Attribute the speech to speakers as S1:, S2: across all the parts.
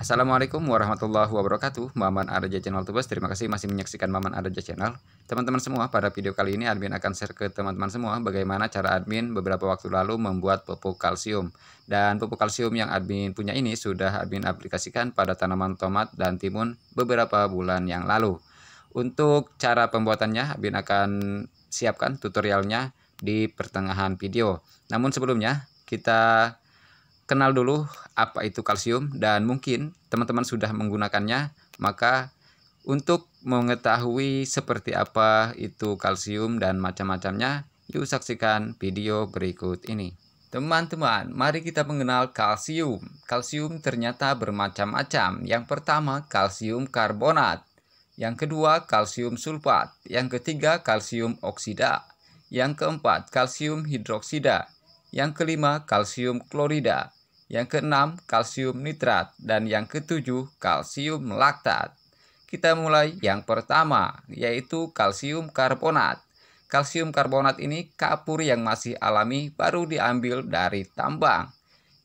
S1: Assalamualaikum warahmatullahi wabarakatuh Maman Araja Channel Tubes Terima kasih masih menyaksikan Maman Araja Channel Teman-teman semua pada video kali ini admin akan share ke teman-teman semua Bagaimana cara admin beberapa waktu lalu membuat pupuk kalsium Dan pupuk kalsium yang admin punya ini Sudah admin aplikasikan pada tanaman tomat dan timun beberapa bulan yang lalu Untuk cara pembuatannya admin akan siapkan tutorialnya di pertengahan video Namun sebelumnya kita kenal dulu apa itu kalsium dan mungkin teman-teman sudah menggunakannya, maka untuk mengetahui seperti apa itu kalsium dan macam-macamnya, yuk saksikan video berikut ini. Teman-teman, mari kita mengenal kalsium. Kalsium ternyata bermacam-macam. Yang pertama, kalsium karbonat. Yang kedua, kalsium sulfat. Yang ketiga, kalsium oksida. Yang keempat, kalsium hidroksida. Yang kelima, kalsium klorida. Yang keenam, kalsium nitrat. Dan yang ketujuh, kalsium laktat. Kita mulai yang pertama, yaitu kalsium karbonat. Kalsium karbonat ini kapur yang masih alami baru diambil dari tambang.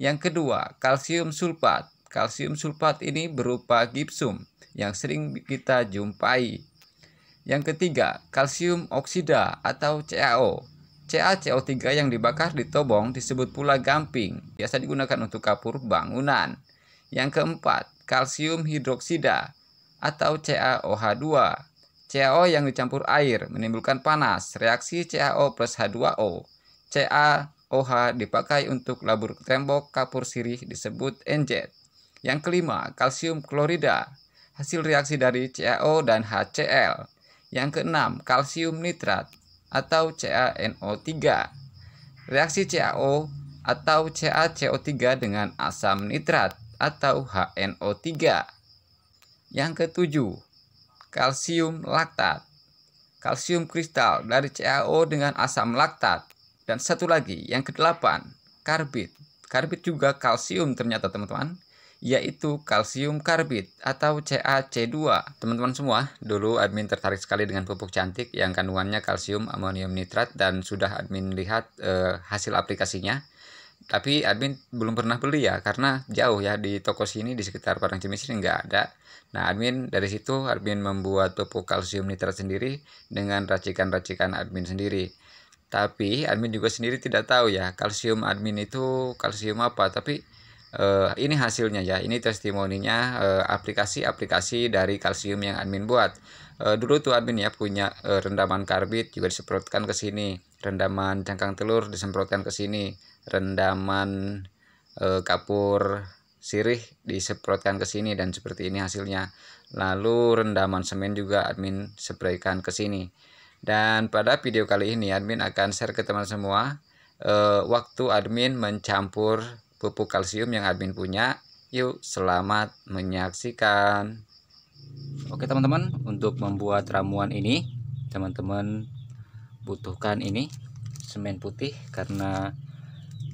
S1: Yang kedua, kalsium sulfat. Kalsium sulfat ini berupa gipsum yang sering kita jumpai. Yang ketiga, kalsium oksida atau CaO. CaCO3 yang dibakar di tobong disebut pula gamping, biasa digunakan untuk kapur bangunan. Yang keempat, kalsium hidroksida atau CaOH2. CaO yang dicampur air menimbulkan panas, reaksi CaO plus H2O. CaOH dipakai untuk labur tembok kapur sirih disebut enjet. Yang kelima, kalsium klorida, hasil reaksi dari CaO dan HCl. Yang keenam, kalsium nitrat, atau CaNO3. Reaksi CaO atau CaCO3 dengan asam nitrat atau HNO3. Yang ketujuh, kalsium laktat. Kalsium kristal dari CaO dengan asam laktat. Dan satu lagi, yang kedelapan, karbit. Karbit juga kalsium ternyata teman-teman yaitu kalsium karbit atau CaC2. Teman-teman semua, dulu admin tertarik sekali dengan pupuk cantik yang kandungannya kalsium amonium nitrat dan sudah admin lihat e, hasil aplikasinya. Tapi admin belum pernah beli ya karena jauh ya di toko sini di sekitar Padang ini nggak ada. Nah, admin dari situ admin membuat pupuk kalsium nitrat sendiri dengan racikan-racikan admin sendiri. Tapi admin juga sendiri tidak tahu ya kalsium admin itu kalsium apa, tapi uh, ini hasilnya ya ini testimoninya eh, aplikasi-aplikasi uh, dari kalsium yang admin buat uh, dulu tuh admin ya punya uh, rendaman karbit juga disemprotkan ke sini rendaman cangkang telur disemprotkan ke sini rendaman uh, kapur sirih disemprotkan ke sini dan seperti ini hasilnya lalu rendaman semen juga admin sepraikan ke sini dan pada video kali ini admin akan share ke teman semua waktu admin mencampur pupuk kalsium yang admin punya. Yuk, selamat menyaksikan. Oke teman-teman, untuk membuat ramuan ini, teman-teman butuhkan ini semen putih karena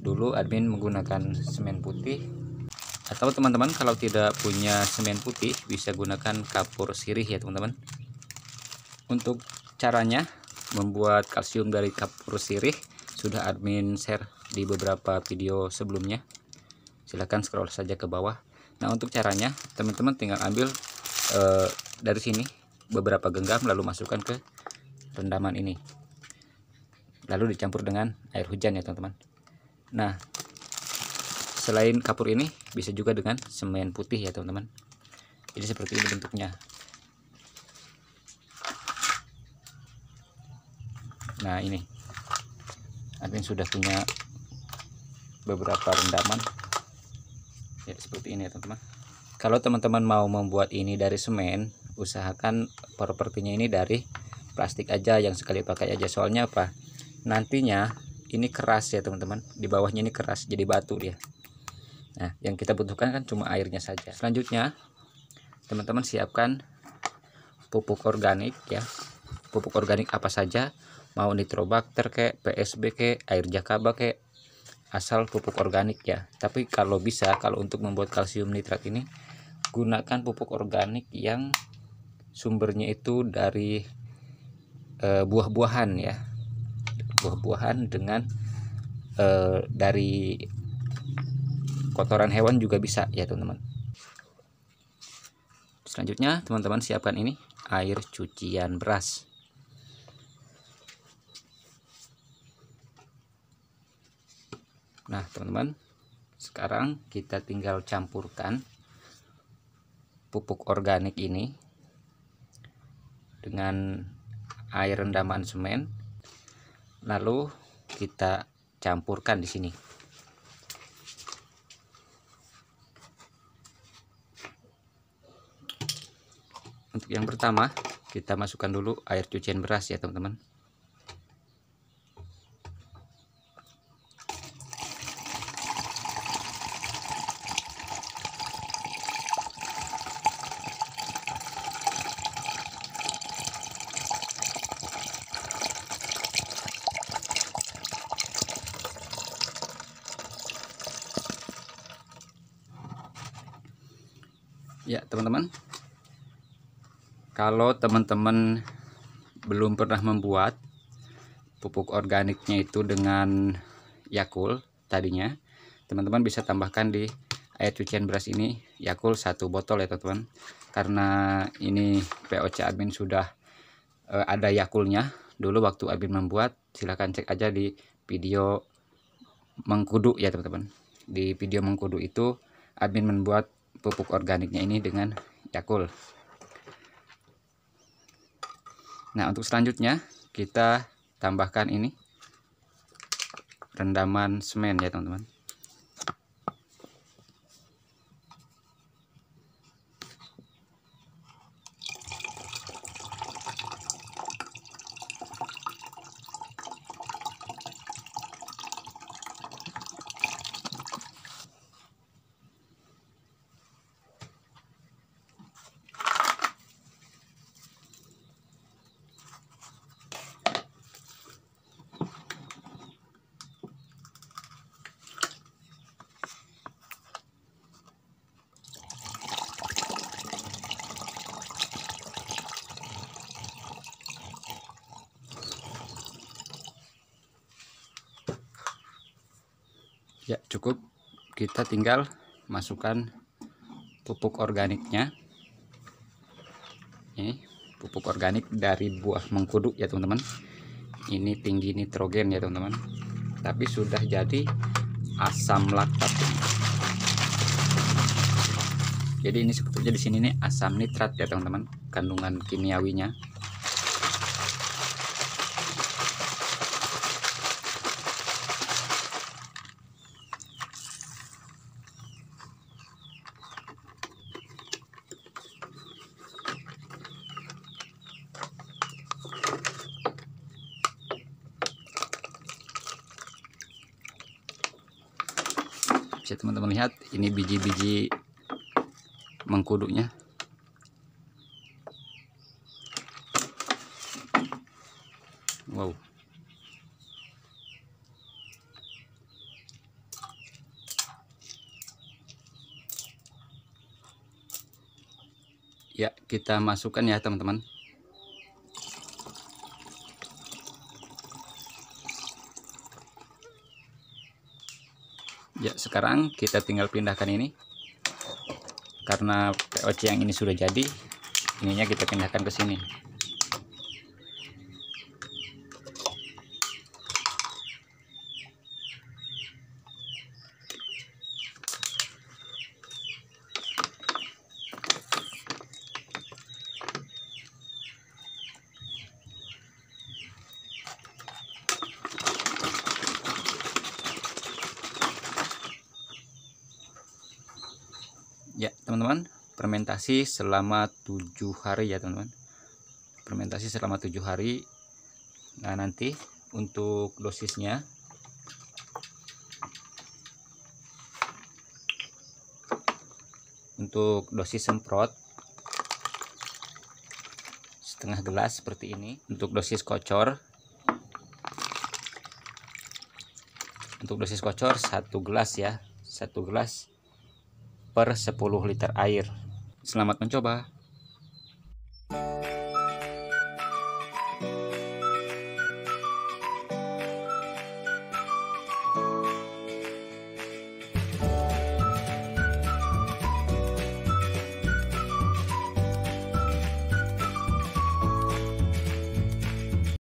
S1: dulu admin menggunakan semen putih atau teman-teman kalau tidak punya semen putih bisa gunakan kapur sirih ya teman-teman untuk caranya membuat kalsium dari kapur sirih sudah admin share di beberapa video sebelumnya silahkan scroll saja ke bawah nah untuk caranya teman-teman tinggal ambil e, dari sini beberapa genggam lalu masukkan ke rendaman ini lalu dicampur dengan air hujan ya teman-teman nah selain kapur ini bisa juga dengan semen putih ya teman-teman jadi seperti ini bentuknya nah ini Admin sudah punya beberapa rendaman ya seperti ini ya teman-teman kalau teman-teman mau membuat ini dari semen usahakan propertinya ini dari plastik aja yang sekali pakai aja soalnya apa nantinya ini keras ya teman-teman di bawahnya ini keras jadi batu dia nah yang kita butuhkan kan cuma airnya saja selanjutnya teman-teman siapkan pupuk organik ya pupuk organik apa saja mau nitrobakter kayak PSB ke air jakaba ke asal pupuk organik ya tapi kalau bisa kalau untuk membuat kalsium nitrat ini gunakan pupuk organik yang sumbernya itu dari e, buah-buahan ya buah-buahan dengan e, dari kotoran hewan juga bisa ya teman-teman selanjutnya teman-teman siapkan ini air cucian beras nah teman-teman sekarang kita tinggal campurkan pupuk organik ini dengan air rendaman semen lalu kita campurkan di sini untuk yang pertama kita masukkan dulu air cucian beras ya teman-teman ya teman-teman kalau teman-teman belum pernah membuat pupuk organiknya itu dengan yakul tadinya teman-teman bisa tambahkan di air cucian beras ini yakul satu botol ya teman-teman karena ini POC admin sudah e, ada yakulnya dulu waktu admin membuat silahkan cek aja di video mengkudu ya teman-teman di video mengkudu itu admin membuat pupuk organiknya ini dengan Yakul. Nah, untuk selanjutnya kita tambahkan ini rendaman semen ya, teman-teman. ya cukup kita tinggal masukkan pupuk organiknya ini pupuk organik dari buah mengkudu ya teman-teman ini tinggi nitrogen ya teman-teman tapi sudah jadi asam laktat jadi ini sebetulnya di sini nih asam nitrat ya teman-teman kandungan kimiawinya teman-teman lihat ini biji-biji mengkudunya wow ya kita masukkan ya teman-teman ya sekarang kita tinggal pindahkan ini karena POC yang ini sudah jadi ininya kita pindahkan ke sini ya teman-teman fermentasi selama tujuh hari ya teman-teman fermentasi selama tujuh hari nah nanti untuk dosisnya untuk dosis semprot setengah gelas seperti ini untuk dosis kocor untuk dosis kocor satu gelas ya satu gelas per 10 liter air. Selamat mencoba!